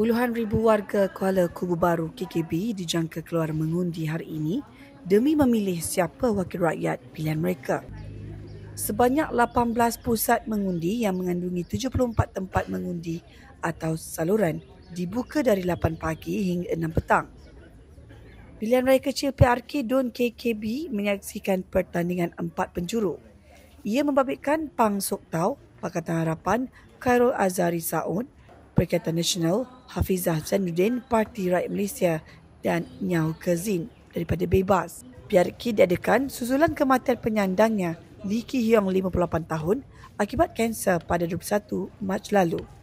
Puluhan ribu warga Kuala Kubu Baru KKB dijangka keluar mengundi hari ini demi memilih siapa wakil rakyat pilihan mereka. Sebanyak 18 pusat mengundi yang mengandungi 74 tempat mengundi atau saluran dibuka dari 8 pagi hingga 6 petang. Pilihan Raya Kecil PRK Don KKB menyaksikan pertandingan empat penjuru. Ia membabitkan Pang Sok Tau, Pakatan Harapan, Khairul Azari Saud, Perikatan Nasional Hafizah Zainuddin Parti Rakyat Malaysia dan Nyau Kezin daripada Bebas. PRK diadakan susulan kematian penyandangnya Li Hiong 58 tahun akibat kanser pada 21 Mac lalu.